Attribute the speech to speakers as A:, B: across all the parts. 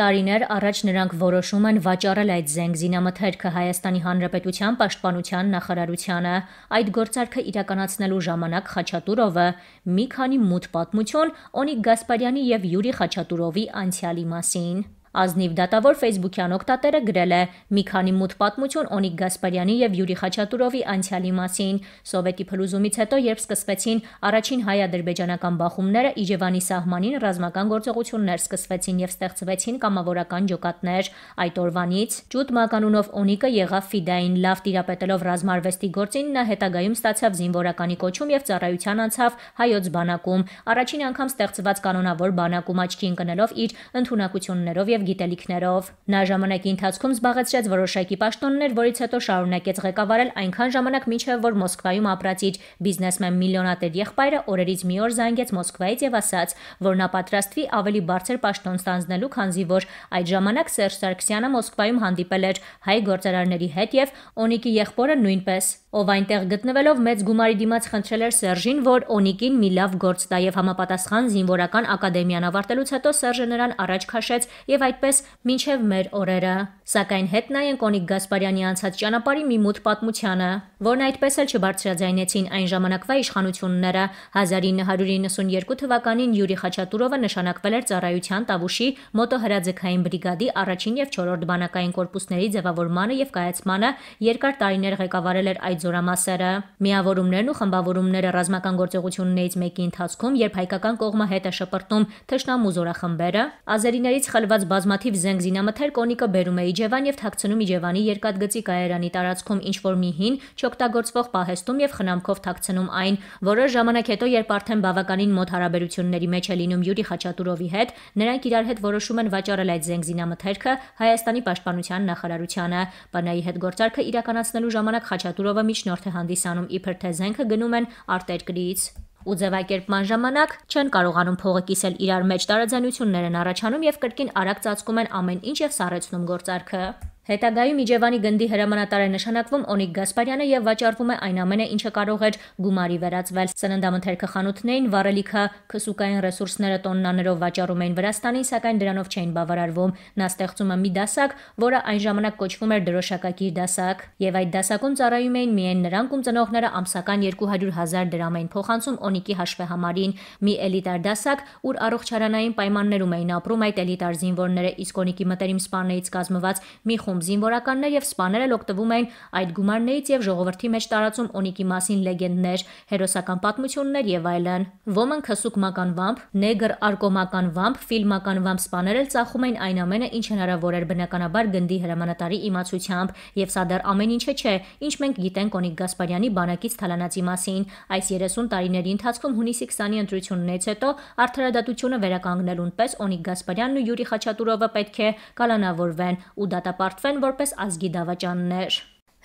A: Տարիներ առաջ նրանք որոշում են վաճառել այդ զենք զինամթերքը Հայաստանի Հանրապետության Պաշտպանության նախարարությանը։ Այդ գործարքը իրականացնելու ժամանակ Խաչատուրովը մի քանի մութ պատմություն Օնիկ Գասպարյանի եւ Յուրի Խաչատուրովի անցյալի մասին Ազնիվ դատավոր Facebook-յան օգտատերը գրել է մի քանի մութ պատմություն Օնիկ Գասպարյանի եւ Յուրի Խաչատուրովի անցյալի մասին։ Սովետի փլուզումից հետո, երբ սկսվեցին առաջին հայ-ադրբեջանական բախումները, Իջևանի սահմանին ռազմական գործողություններ սկսվեցին եւ ստեղծվեցին կամավորական ջոկատներ։ Այդ օրվանից Ջուտ Մականունով Օնիկը եղավ Ֆիդային լավ տիրապետելով ռազմարվեստի գործին, նա հետագայում ստացավ զինվորականի կոչում եւ ծառայության անցավ հայոց բանակում։ Առաջին անգամ ստեղծված կանոնավոր բանակում աչքի ընկնելով իր ընտունակություններով եւ եւ գիտելիքներով։ Նա ժամանակի ընթացքում զբաղեցրեց որոշակի պաշտոններ, որից հետո շարունակեց ղեկավարել այնքան ժամանակ, մինչև որ Մոսկվայում ապրածիչ բիզնեսմեն միլիոնատեր եղբայրը օրերից մի օր զանգեց Մոսկվայից եւ ասաց, որ նա պատրաստվի ավելի բարձր պաշտոն ստանձնելու, քանզի որ այդ ժամանակ Սերժ Սարգսյանը Մոսկվայում հանդիպել էր հայ գործարարների հետ եւ Օնիկի եղբորը նույնպես, ով այնտեղ գտնվելով մեծ գումարի դիմաց խնդրել էր Սերժին, որ Օնիկին մի լավ գործ տա եւ համապատասխան զինվորական ակադեմիան ավարտելուց հետո Սերժը նրան առաջ քաշեց եւ այդպես մինչև մեր օրերը։ Սակայն հետ նայեն Կոնիկ Գասպարյանի անցած ճանապարհի մի մութ պատմությանը, որն այդպես էլ չբարձրաձայնեցին այն ժամանակվա իշխանությունները։ 1992 թվականին Յուրի Խաչատուրովը նշանակվել էր ծառայության Տավուշի մոտոհրաձգային բրիգադի առաջին եւ 4-րդ բանակային կորպուսների ձևավորմանը եւ կայացմանը երկար տարիներ ղեկավարել էր այդ զորամասերը։ Միավորումներն ու խմբավորումները ռազմական գործողություններից մեկի ընթացքում, երբ հայկական կողմը հետ է շպրտում թշնամու զորախմբերը, ազերիներից խլված բազմաթիվ զենք զինամթեր Կոնիկը բերում է Իջևան եւ Թաքցնում Իջևանի երկաթգծի կայարանի տարածքում ինչ որ մի հին չօգտագործվող պահեստում եւ խնամքով թաքցնում այն, որոշ ժամանակ հետո երբ արդեն բավականին մոտ հարաբերությունների մեջ է լինում Յուրի Խաչատուրովի հետ, նրանք իրար հետ որոշում են վաճառել այդ զենգզինամթերքը Հայաստանի պաշտպանության նախարարությանը։ ՊՆ-ի հետ գործարքը իրականացնելու ժամանակ Խաչատուրովը միջնորդ է հանդիսանում իբր թե զենքը գնում են արտերկրից ու ձևակերպման ժամանակ չեն կարողանում փողը կիսել իրար մեջ տարաձայնություններ են առաջանում եւ կրկին արագ ծածկում են ամեն ինչ եւ սառեցնում գործարքը։ Հետագայում Իջևանի գնդի հրամանատար է նշանակվում Օնիկ Գասպարյանը եւ վաճառվում է այն ամենը, ինչը կարող էր գումարի վերածվել։ Սննդամթերքը խանութներին, վառելիքը, քսուկային ռեսուրսները տոննաներով վաճառում էին Վրաստանին, սակայն դրանով չէին բավարարվում։ Նա ստեղծում է մի դասակ, որը այն ժամանակ կոչվում էր դրոշակակիր դասակ, եւ այդ դասակում ծառայում էին միայն նրանք, ում ծնողները ամսական 200.000 դրամ էին փոխանցում Օնիկի հաշվե համարին։ Մի էլիտար դասակ, ուր առողջարանային պայմաններում էին ապրում այդ էլիտար զինվորները, իսկ Օնիկի մտերիմ սպաներից կազմված մի խումբ խումբ զինվորականներ եւ սպաներ էլ օգտվում էին այդ գումարներից եւ ժողովրդի մեջ տարածում Օնիկի մասին լեգենդներ, հերոսական պատմություններ եւ այլն։ Ոմն քսուկմական վամպ, նեգր արկոմական վամպ, ֆիլմական վամպ սպաներ էլ ծախում էին այն ամենը, ինչ հնարավոր էր բնականաբար գնդի հրամանատարի իմացությամբ, եւ սա դեռ ամեն ինչը չէ, ինչ մենք գիտենք Օնիկ Գասպարյանի բանակից թալանացի մասին։ Այս 30 տարիների ընթացքում հունիսի 20-ի ընտրություններից հետո արդարադատությունը վերականգնելուն պես Օնիկ Գասպարյանն ու Յուրի Խաչատուրովը պետք է կալանավորվեն ու դատապարտվեն մշակվեն որպես ազգի դավաճաններ։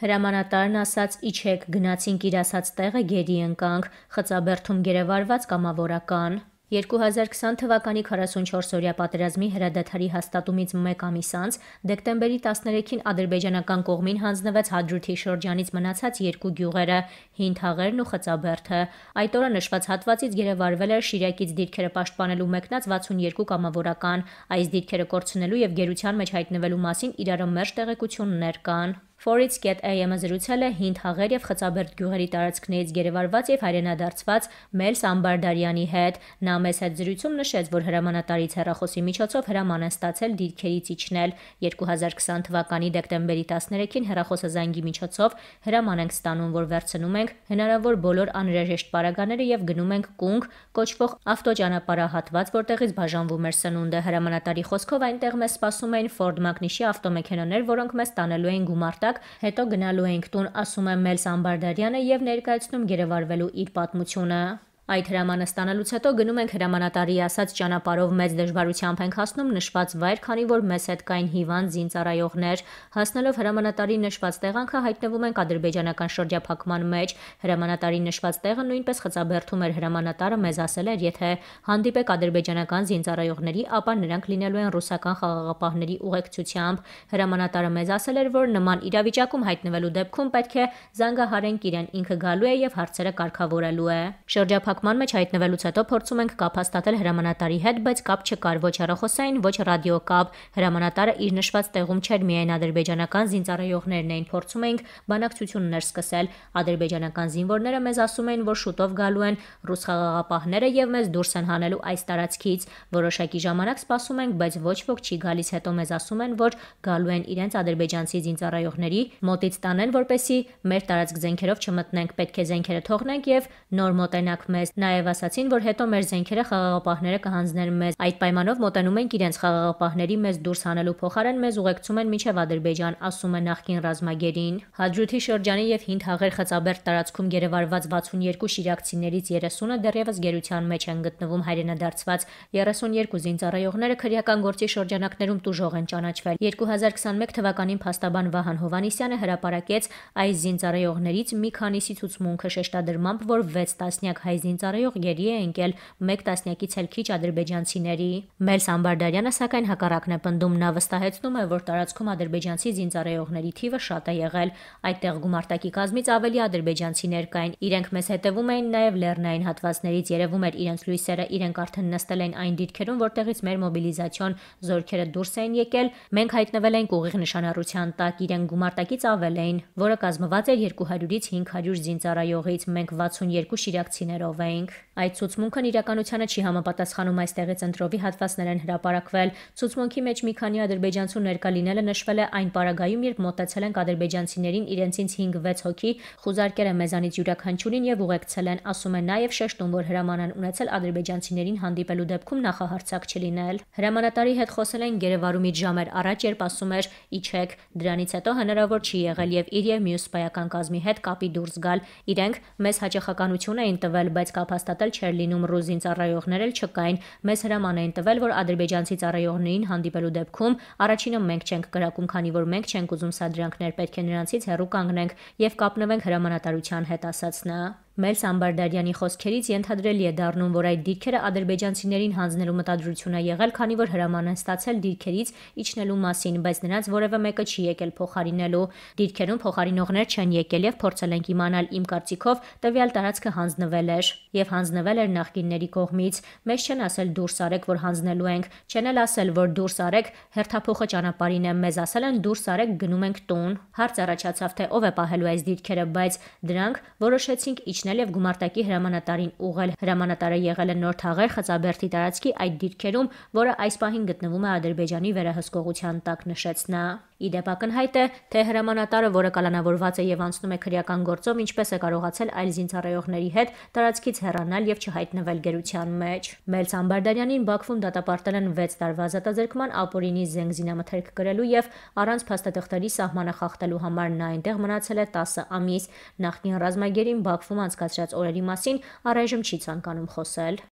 A: Հրամանատարն ասաց՝ «Իջեք, գնացինք իր ասած տեղը գերի ընկանք», խծաբերդում գերեվարված կամավորական։ 2020 թվականի 44-օրյա պատերազմի հրադադարի հաստատումից 1 ամիս անց դեկտեմբերի 13-ին ադրբեջանական կողմին հանձնվեց Հադրութի շրջանից մնացած երկու գյուղերը՝ Հին Թաղերն ու Խծաբերդը։ Այդ օրը նշված հատվածից գերեվարվել էր Շիրակից դիրքերը պաշտպանելու մեկնած 62 կամավորական։ Այս դիրքերը կորցնելու եւ գերության մեջ հայտնվելու մասին իրարը մերժ տեղեկություններ կան։ Forex.am-ը զրուցել է Հինդ հաղեր եւ խծաբերդ գյուղերի տարածքներից գերեվարված եւ հայրենադարձված Մելս Ամբարդարյանի հետ։ Նա մեզ հետ զրույցում նշեց, որ հրամանատարից հեռախոսի միջոցով հրաման են ստացել դիրքերից իջնել 2020 թվականի դեկտեմբերի 13-ին հեռախոսը զանգի միջոցով հրաման ենք ստանում, որ վերցնում ենք հնարավոր բոլոր անհրաժեշտ պարագաները եւ գնում ենք Կունգ կոչվող ավտոճանապարհահատված, որտեղից բաժանվում էր սնունդը։ Հրամանատարի խոսքով այնտեղ մեզ սպասում էին Ford Magnish-ի ավտոմեքենաներ, որոնք մեզ տանելու էին գումարտակ հիշատակ, հետո գնալու ենք տուն, ասում է Մելս Ամբարդարյանը եւ ներկայացնում գերեվարվելու իր պատմությունը։ Այդ հրամանը ստանալուց հետո գնում ենք հրամանատարի ասած ճանապարհով մեծ դժվարությամբ ենք հասնում նշված վայր, քանի որ մեզ հետ կային հիվանդ զինծառայողներ։ Հասնելով հրամանատարի նշված տեղանքը հայտնվում ենք ադրբեջանական շրջափակման մեջ։ Հրամանատարի նշված տեղը նույնպես խծաբերթում էր հրամանատարը մեզ ասել էր, եթե հանդիպեք ադրբեջանական զինծառայողների, ապա նրանք լինելու են ռուսական խաղաղապահների ուղեկցությամբ։ Հրամանատարը մեզ ասել էր, որ նման իրավիճակում հայտնվելու դեպքում պետք է զանգահարենք իրեն, ինքը գալու է եւ հարցերը կարգավորելու է։ Շրջափակ շարունակման մեջ հայտնվելուց հետո փորձում ենք կապ հաստատել հրամանատարի հետ, բայց կապ չկար ոչ հեռախոսային, ոչ ռադիոկապ։ Հրամանատարը իր նշված տեղում չէր միայն ադրբեջանական զինծառայողներն էին, փորձում էինք բանակցություններ սկսել։ Ադրբեջանական զինվորները մեզ ասում էին, որ շուտով գալու են ռուս խաղաղապահները եւ մեզ դուրս են հանելու այս տարածքից։ Որոշակի ժամանակ սպասում ենք, բայց ոչ ոք չի գալիս, հետո մեզ ասում են, որ գալու են իրենց ադրբեջանցի զինծառայողների մոտից տանեն, որպեսի մեր տարածք զենքերով չմտնենք, պետք է զենքերը թողնենք եւ նոր մոտենանք մեզ մեզ։ Նաև ասացին, որ հետո մեր զենքերը խաղաղապահները կհանձնեն մեզ։ Այդ պայմանով մոտենում ենք իրենց խաղաղապահների մեզ դուրս հանելու փոխարեն մեզ ուղեկցում են միջև Ադրբեջան, ասում է նախկին ռազմագերին։ Հադրութի շրջանի եւ Հինդ հաղեր խծաբերտ տարածքում գերեվարված 62 շիրակցիներից 30-ը դեռևս գերության մեջ են գտնվում հայրենադարձված 32 զինծառայողները քրեական գործի շրջանակներում տուժող են ճանաչվել։ 2021 թվականին փաստաբան Վահան Հովանիսյանը հրապարակեց այս զինծառայողներից մի քանիսի ցուցմունքը շեշտադրմամբ, որ 6 տասնյակ հայ զին զինծառայող գերի է ընկել 1 տասնյակից էլ քիչ ադրբեջանցիների։ Մելս Ամբարդարյանը սակայն հակառակն է պնդում, նա վստահեցնում է, որ տարածքում ադրբեջանցի զինծառայողների թիվը շատ է եղել։ Այդտեղ գումարտակի կազմից ավելի ադրբեջանցիներ կային։ Իրենք մեզ հետևում էին նաև լեռնային հատվածներից, երևում էր իրենց լույսերը, իրենք արդեն նստել են այն դիրքերում, որտեղից մեր մոբիլիզացիոն զորքերը դուրս էին եկել։ Մենք հայտնվել ենք ուղիղ նշանառության տակ, իրենք գումարտակից ավել էին, որը կազմված էր 200-ից 500 զինծառայողից, մենք 62 շիրակցիներով blank Այդ ցուցմունքն իրականությանը չի համապատասխանում այստեղից ընտրովի հատվածներ են հրապարակվել։ Ցուցմունքի մեջ մի քանի ադրբեջանցու ներկա լինելը նշվել է այն պարագայում, երբ մտածել են ադրբեջանցիներին իրենցից 5-6 հոգի, խուզարկել են մեզանից յուրաքանչյուրին եւ ուղեկցել են, ասում են նաեւ շեշտում, որ հրաման են ունեցել ադրբեջանցիներին հանդիպելու դեպքում նախահարցակ չլինել։ Հրամանատարի հետ խոսել են Գերեվարումից ժամեր առաջ, երբ ասում էր՝ «Իջեք»։ Դրանից հետո հնարավոր չի եղել եւ իր եւ մյուս սպայական կազմի հետ կապի դուրս գալ։ Իրենք մեզ հաջողականություն էին տվել, բայց կապ հաստատել էլ չէր լինում ռուզին ծառայողներ էլ չկային։ Մեզ հրաման էին տվել, որ ադրբեջանցի ծառայողներին հանդիպելու դեպքում առաջինը մենք չենք գրակում, քանի որ մենք չենք ուզում սադրանքներ, պետք է նրանցից հեռու կանգնենք եւ կապնվենք հրամանատարության հետ, ասաց նա։ Մելս Ամբարդարյանի խոսքերից ենթադրելի է դառնում, որ այդ դիրքերը ադրբեջանցիներին հանձնելու մտադրություն է եղել, քանի որ հրաման են ստացել դիրքերից իջնելու մասին, բայց նրանց որևէ մեկը չի եկել փոխարինելու։ Դիրքերում փոխարինողներ չեն եկել եւ փորձել ենք իմանալ իմ կարծիքով տվյալ տարածքը հանձնվել էր եւ հանձնվել էր նախկինների կողմից։ Մեզ չեն ասել դուրս արեք, որ հանձնելու ենք, չեն էլ ասել, որ դուրս արեք, հերթափոխը ճանապարհին է, մեզ ասել են դուրս արեք, գնում ենք տուն։ Հարց առաջացավ, թե ով է պահելու այս դիրքերը, բայց դրանք որոշեցինք իջնել իջնել եւ գումարտակի հրամանատարին ուղղել։ Հրամանատարը եղել է նոր թաղեր Խծաբերդի տարածքի այդ դիրքերում, որը այս պահին գտնվում է Ադրբեջանի վերահսկողության տակ նշեց նա։ Իդեպ ակնհայտ է, թե հրամանատարը, որը կալանավորված է եւ անցնում է քրեական գործով, ինչպես է կարողացել այլ զինծառայողների հետ տարածքից հեռանալ եւ չհայտնվել գերության մեջ։ Մելս Ամբարդարյանին Բաքվում դատապարտել են 6 տարվա զատազերկման ապօրինի զենգզինամթերք գրելու եւ առանց փաստաթղթերի սահմանախախտելու համար նա այնտեղ մնացել է 10 ամիս։ Նախնին ռազմագերին Բաքվում անցկացրած օրերի մասին առայժմ չի ցանկանում խոսել։